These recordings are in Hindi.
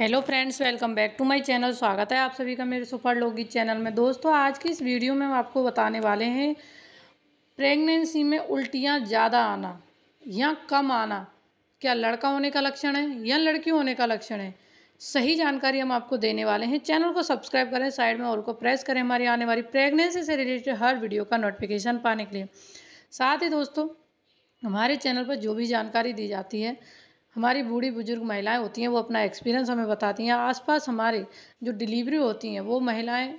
hello friends welcome back to my channel स्वागत है आप सभी का मेरे सुपर लोगी चैनल में दोस्तों आज की इस वीडियो में हम आपको बताने वाले हैं प्रेगनेंसी में उल्टियां ज़्यादा आना या कम आना क्या लड़का होने का लक्षण है या लड़की होने का लक्षण है सही जानकारी हम आपको देने वाले हैं चैनल को सब्सक्राइब करें साइड में और को प्रेस करें हमारी आने वाली प्रेगनेंसी से रिलेटेड हर वीडियो का नोटिफिकेशन पाने के लिए साथ ही दोस्तों हमारे चैनल पर जो भी जानकारी दी जाती है हमारी बूढ़ी बुजुर्ग महिलाएं होती हैं वो अपना एक्सपीरियंस हमें बताती हैं आसपास हमारे जो डिलीवरी होती हैं वो महिलाएं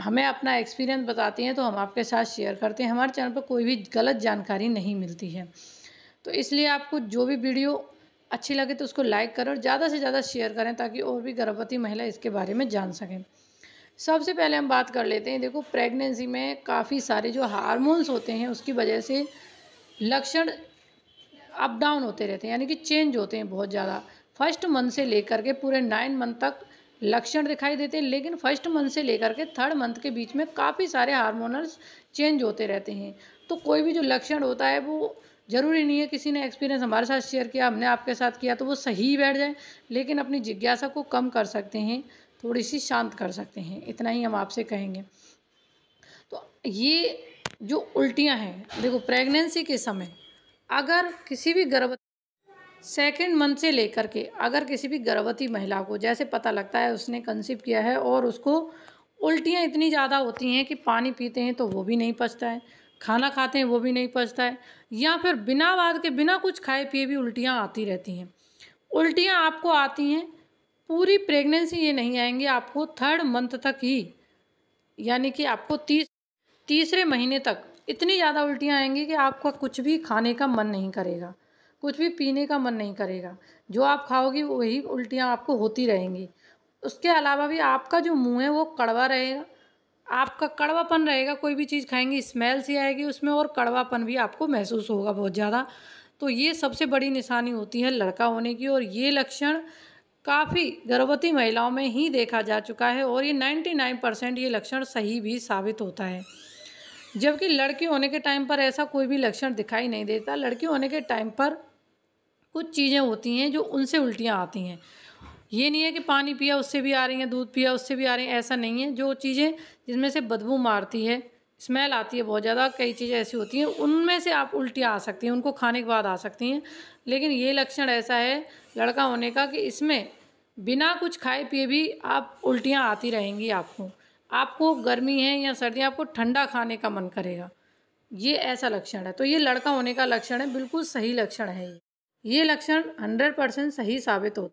हमें अपना एक्सपीरियंस बताती हैं तो हम आपके साथ शेयर करते हैं हमारे चैनल पर कोई भी गलत जानकारी नहीं मिलती है तो इसलिए आपको जो भी वीडियो अच्छी लगे तो उसको लाइक करें और ज़्यादा से ज़्यादा शेयर करें ताकि और भी गर्भवती महिला इसके बारे में जान सकें सबसे पहले हम बात कर लेते हैं देखो प्रेगनेंसी में काफ़ी सारे जो हारमोन्स होते हैं उसकी वजह से लक्षण अप डाउन होते रहते हैं यानी कि चेंज होते हैं बहुत ज़्यादा फर्स्ट मंथ से लेकर के पूरे नाइन मंथ तक लक्षण दिखाई देते हैं लेकिन फर्स्ट मंथ से लेकर के थर्ड मंथ के बीच में काफ़ी सारे हार्मोनल्स चेंज होते रहते हैं तो कोई भी जो लक्षण होता है वो ज़रूरी नहीं है किसी ने एक्सपीरियंस हमारे साथ शेयर किया हमने आपके साथ किया तो वो सही बैठ जाए लेकिन अपनी जिज्ञासा को कम कर सकते हैं थोड़ी सी शांत कर सकते हैं इतना ही हम आपसे कहेंगे तो ये जो उल्टियाँ हैं देखो प्रेगनेंसी के समय अगर किसी भी गर्भवती सेकेंड मंथ से लेकर के अगर किसी भी गर्भवती महिला को जैसे पता लगता है उसने कंसीव किया है और उसको उल्टियाँ इतनी ज़्यादा होती हैं कि पानी पीते हैं तो वो भी नहीं पचता है खाना खाते हैं वो भी नहीं पचता है या फिर बिना बाद के बिना कुछ खाए पिए भी उल्टियाँ आती रहती हैं उल्टियाँ आपको आती हैं पूरी प्रेगनेंसी ये नहीं आएंगी आपको थर्ड मंथ तक ही यानी कि आपको तीस तीसरे महीने तक इतनी ज़्यादा उल्टियाँ आएंगी कि आपका कुछ भी खाने का मन नहीं करेगा कुछ भी पीने का मन नहीं करेगा जो आप खाओगी वही उल्टियाँ आपको होती रहेंगी उसके अलावा भी आपका जो मुँह है वो कड़वा रहेगा आपका कड़वापन रहेगा कोई भी चीज़ खाएंगे स्मेल सी आएगी उसमें और कड़वापन भी आपको महसूस होगा बहुत ज़्यादा तो ये सबसे बड़ी निशानी होती है लड़का होने की और ये लक्षण काफ़ी गर्भवती महिलाओं में ही देखा जा चुका है और ये 99 परसेंट ये लक्षण सही भी साबित होता है जबकि लड़की होने के टाइम पर ऐसा कोई भी लक्षण दिखाई नहीं देता लड़की होने के टाइम पर कुछ चीज़ें होती हैं जो उनसे उल्टियाँ आती हैं ये नहीं है कि पानी पिया उससे भी आ रही हैं दूध पिया उससे भी आ रही हैं ऐसा नहीं है जो चीज़ें जिसमें से बदबू मारती है स्मेल आती है बहुत ज़्यादा कई चीज़ें ऐसी होती हैं उनमें से आप उल्टियाँ आ सकती हैं उनको खाने के बाद आ सकती हैं लेकिन ये लक्षण ऐसा है लड़का होने का कि इसमें बिना कुछ खाए पिए भी आप उल्टियाँ आती रहेंगी आपको आपको गर्मी है या सर्दी आपको ठंडा खाने का मन करेगा ये ऐसा लक्षण है तो ये लड़का होने का लक्षण है बिल्कुल सही लक्षण है ये ये लक्षण हंड्रेड परसेंट सही साबित होता